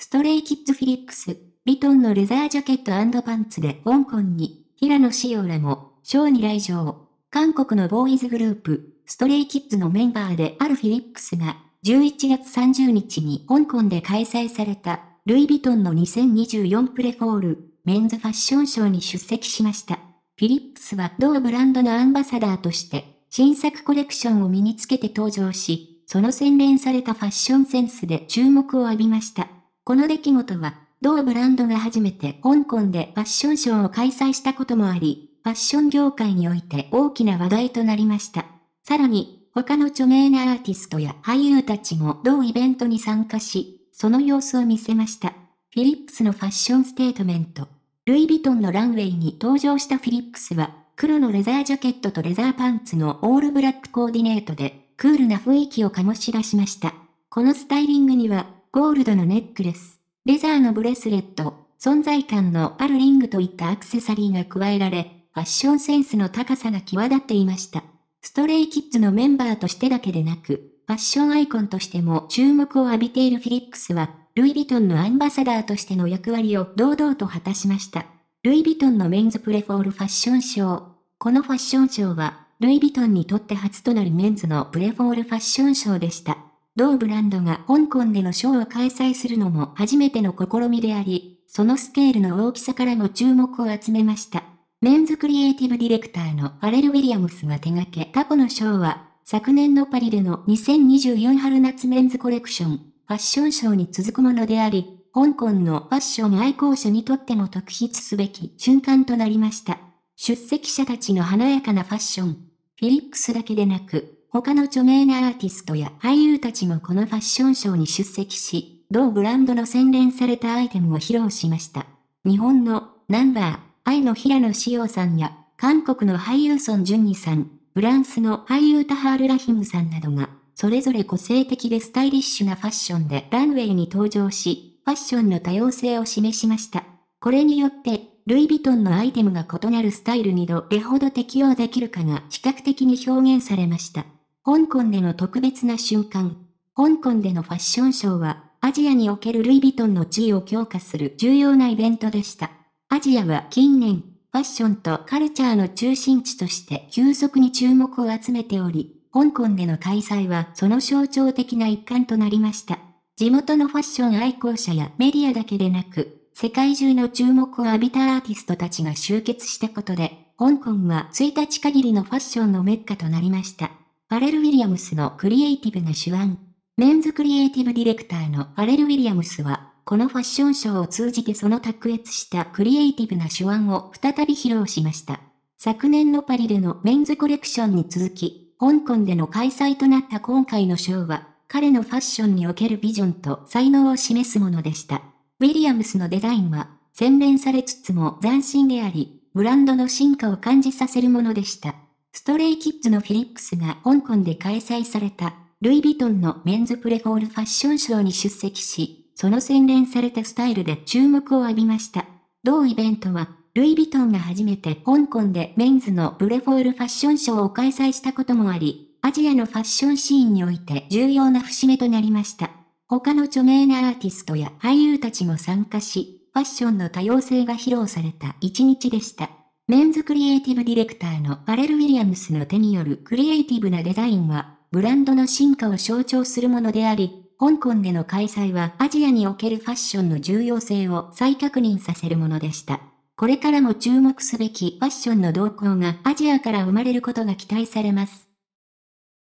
ストレイキッズフィリックス、ビトンのレザージャケットパンツで香港に、平野紫耀らも、ショーに来場。韓国のボーイズグループ、ストレイキッズのメンバーであるフィリックスが、11月30日に香港で開催された、ルイ・ヴィトンの2024プレフォール、メンズファッションショーに出席しました。フィリックスは同ブランドのアンバサダーとして、新作コレクションを身につけて登場し、その洗練されたファッションセンスで注目を浴びました。この出来事は、同ブランドが初めて香港でファッションショーを開催したこともあり、ファッション業界において大きな話題となりました。さらに、他の著名なアーティストや俳優たちも同イベントに参加し、その様子を見せました。フィリップスのファッションステートメント。ルイ・ヴィトンのランウェイに登場したフィリップスは、黒のレザージャケットとレザーパンツのオールブラックコーディネートで、クールな雰囲気を醸し出しました。このスタイリングには、ゴールドのネックレス、レザーのブレスレット、存在感のあるリングといったアクセサリーが加えられ、ファッションセンスの高さが際立っていました。ストレイキッズのメンバーとしてだけでなく、ファッションアイコンとしても注目を浴びているフィリックスは、ルイ・ヴィトンのアンバサダーとしての役割を堂々と果たしました。ルイ・ヴィトンのメンズプレフォールファッションショー。このファッションショーは、ルイ・ヴィトンにとって初となるメンズのプレフォールファッションショーでした。同ブランドが香港でのショーを開催するのも初めての試みであり、そのスケールの大きさからも注目を集めました。メンズクリエイティブディレクターのアレル・ウィリアムスが手掛け過去のショーは、昨年のパリでの2024春夏メンズコレクション、ファッションショーに続くものであり、香港のファッション愛好者にとっても特筆すべき瞬間となりました。出席者たちの華やかなファッション、フィリックスだけでなく、他の著名なアーティストや俳優たちもこのファッションショーに出席し、同ブランドの洗練されたアイテムを披露しました。日本のナンバー、愛の平野紫耀さんや、韓国の俳優ソン・ジュニさん、フランスの俳優タハール・ラヒムさんなどが、それぞれ個性的でスタイリッシュなファッションでランウェイに登場し、ファッションの多様性を示しました。これによって、ルイ・ヴィトンのアイテムが異なるスタイルにどれほど適用できるかが比較的に表現されました。香港での特別な瞬間。香港でのファッションショーは、アジアにおけるルイ・ヴィトンの地位を強化する重要なイベントでした。アジアは近年、ファッションとカルチャーの中心地として急速に注目を集めており、香港での開催はその象徴的な一環となりました。地元のファッション愛好者やメディアだけでなく、世界中の注目を浴びたアーティストたちが集結したことで、香港は1日限りのファッションのメッカとなりました。ファレル・ウィリアムスのクリエイティブな手腕。メンズクリエイティブディレクターのファレル・ウィリアムスは、このファッションショーを通じてその卓越したクリエイティブな手腕を再び披露しました。昨年のパリでのメンズコレクションに続き、香港での開催となった今回のショーは、彼のファッションにおけるビジョンと才能を示すものでした。ウィリアムスのデザインは、洗練されつつも斬新であり、ブランドの進化を感じさせるものでした。ストレイキッズのフィリップスが香港で開催された、ルイ・ヴィトンのメンズプレフォールファッションショーに出席し、その洗練されたスタイルで注目を浴びました。同イベントは、ルイ・ヴィトンが初めて香港でメンズのプレフォールファッションショーを開催したこともあり、アジアのファッションシーンにおいて重要な節目となりました。他の著名なアーティストや俳優たちも参加し、ファッションの多様性が披露された一日でした。メンズクリエイティブディレクターのアレル・ウィリアムスの手によるクリエイティブなデザインは、ブランドの進化を象徴するものであり、香港での開催はアジアにおけるファッションの重要性を再確認させるものでした。これからも注目すべきファッションの動向がアジアから生まれることが期待されます。